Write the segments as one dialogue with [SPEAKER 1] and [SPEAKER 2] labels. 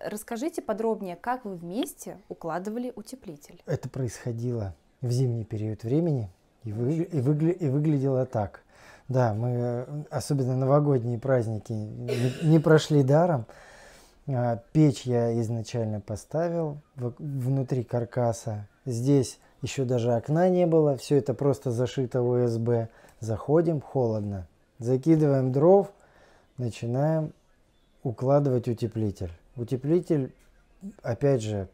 [SPEAKER 1] Расскажите подробнее, как вы вместе укладывали утеплитель?
[SPEAKER 2] Это происходило в зимний период времени и, вы, и, выгля, и выглядело так. Да, мы, э, особенно новогодние праздники, не, не прошли даром. А, печь я изначально поставил внутри каркаса. Здесь еще даже окна не было, все это просто зашито в УСБ. Заходим, холодно. Закидываем дров, начинаем укладывать утеплитель. Утеплитель, опять же,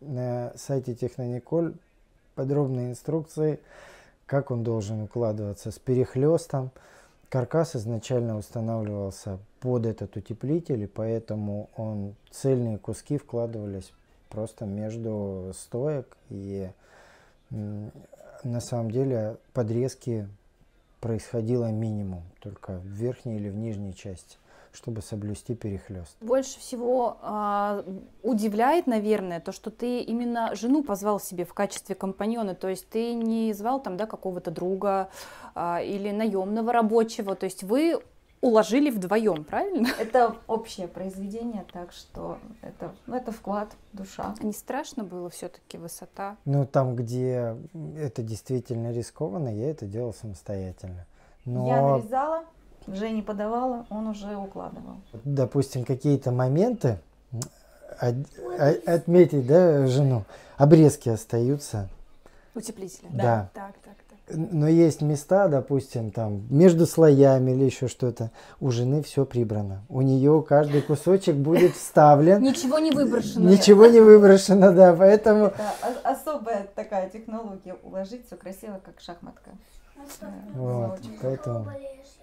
[SPEAKER 2] на сайте Технониколь подробные инструкции, как он должен укладываться с перехлестом. Каркас изначально устанавливался под этот утеплитель, и поэтому он цельные куски вкладывались просто между стоек, и на самом деле подрезки происходило минимум, только в верхней или в нижней части чтобы соблюсти перехлест.
[SPEAKER 1] Больше всего э, удивляет, наверное, то, что ты именно жену позвал себе в качестве компаньона, то есть ты не звал там, да, какого-то друга э, или наемного рабочего, то есть вы уложили вдвоем, правильно? Это общее произведение, так что это, ну, это вклад, душа. А не страшно было все-таки высота?
[SPEAKER 2] Ну, там, где это действительно рискованно, я это делал самостоятельно. Но... Я нарезала,
[SPEAKER 1] Жене подавала, он уже укладывал.
[SPEAKER 2] Допустим, какие-то моменты от, отметить, да, жену, обрезки остаются. Утеплителя, да. да. Так, так, так. Но есть места, допустим, там между слоями или еще что-то. У жены все прибрано. У нее каждый кусочек будет вставлен.
[SPEAKER 1] Ничего не выброшено. Ничего не
[SPEAKER 2] выброшено, да. Поэтому.
[SPEAKER 1] Это особая такая технология уложить все красиво, как шахматка. Вот,
[SPEAKER 2] поэтому,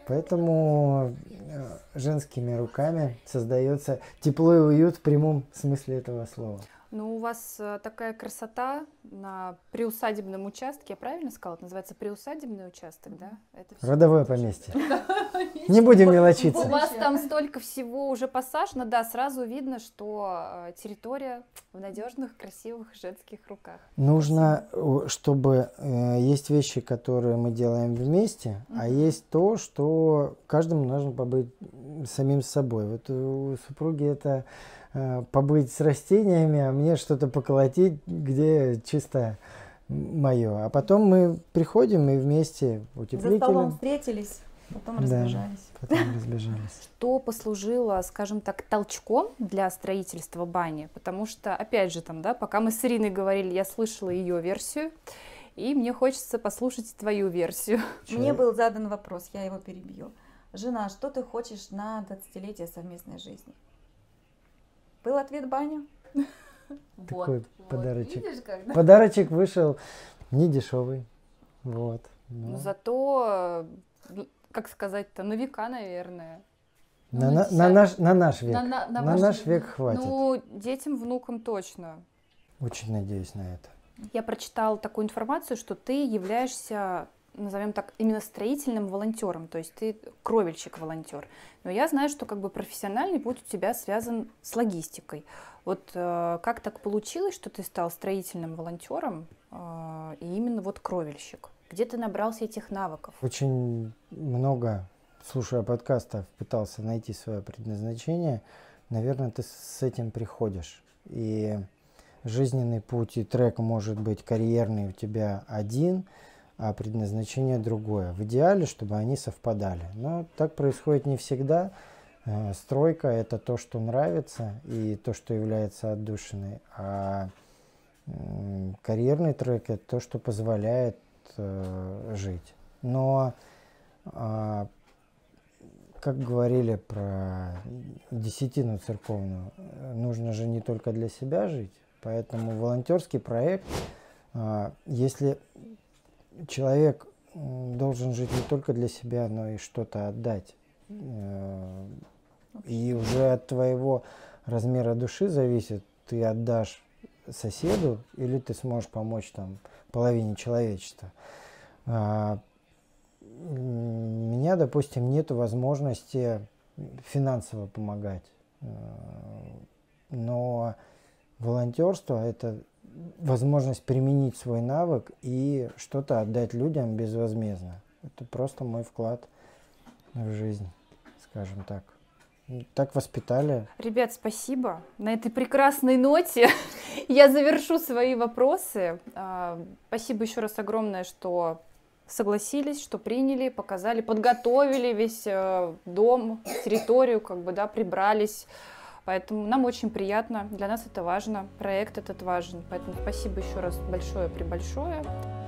[SPEAKER 2] поэтому э, женскими руками создается тепло и уют в прямом смысле этого слова.
[SPEAKER 1] Ну, у вас э, такая красота на приусадебном участке, я правильно сказала? Это называется приусадебный участок, да? Это Родовое поместье. Да.
[SPEAKER 2] Не будем мелочиться. У вас
[SPEAKER 1] там столько всего уже посажено, да, сразу видно, что э, территория в надежных, красивых женских руках.
[SPEAKER 2] Нужно, э, чтобы э, есть вещи, которые мы делаем вместе, а есть то, что каждому нужно побыть самим собой. Вот у супруги это побыть с растениями, а мне что-то поколотить, где чисто мое. А потом мы приходим и вместе утеплители. За столом
[SPEAKER 1] встретились потом разбежались. Да, потом
[SPEAKER 2] разбежались.
[SPEAKER 1] Что послужило, скажем так, толчком для строительства бани? Потому что, опять же, там, да, пока мы с Ириной говорили, я слышала ее версию, и мне хочется послушать твою версию. Чего? Мне был задан вопрос, я его перебью. Жена, что ты хочешь на 20-летие совместной жизни? Был ответ баня. Такой вот, подарочек. Вот, видишь, как, Подарочек
[SPEAKER 2] вышел не дешевый. Вот. Но...
[SPEAKER 1] Зато э, как сказать-то, на века, наверное.
[SPEAKER 2] На, ну, на, на, наш, на наш век. На, на, на, на наш век хватит.
[SPEAKER 1] Ну, детям, внукам точно.
[SPEAKER 2] Очень надеюсь на это.
[SPEAKER 1] Я прочитала такую информацию, что ты являешься, назовем так, именно строительным волонтером, то есть ты кровельщик-волонтер. Но я знаю, что как бы профессиональный путь у тебя связан с логистикой. Вот э, как так получилось, что ты стал строительным волонтером э, и именно вот кровельщик? Где ты набрался этих навыков?
[SPEAKER 2] Очень много, слушая подкастов, пытался найти свое предназначение. Наверное, ты с этим приходишь. И жизненный путь и трек может быть карьерный у тебя один, а предназначение другое. В идеале, чтобы они совпадали. Но так происходит не всегда. Э, стройка – это то, что нравится и то, что является отдушиной. А карьерный трек – это то, что позволяет Э, жить. Но, а, как говорили про десятину церковную, нужно же не только для себя жить, поэтому волонтерский проект, а, если человек должен жить не только для себя, но и что-то отдать. Э, и уже от твоего размера души зависит, ты отдашь соседу, или ты сможешь помочь там половине человечества. А, меня, допустим, нет возможности финансово помогать. А, но волонтерство – это возможность применить свой навык и что-то отдать людям безвозмездно. Это просто мой вклад в жизнь, скажем так. Так воспитали.
[SPEAKER 1] Ребят, спасибо. На этой прекрасной ноте я завершу свои вопросы. А, спасибо еще раз огромное, что согласились, что приняли, показали, подготовили весь э, дом, территорию, как бы, да, прибрались. Поэтому нам очень приятно, для нас это важно, проект этот важен. Поэтому спасибо еще раз большое-пребольшое. большое.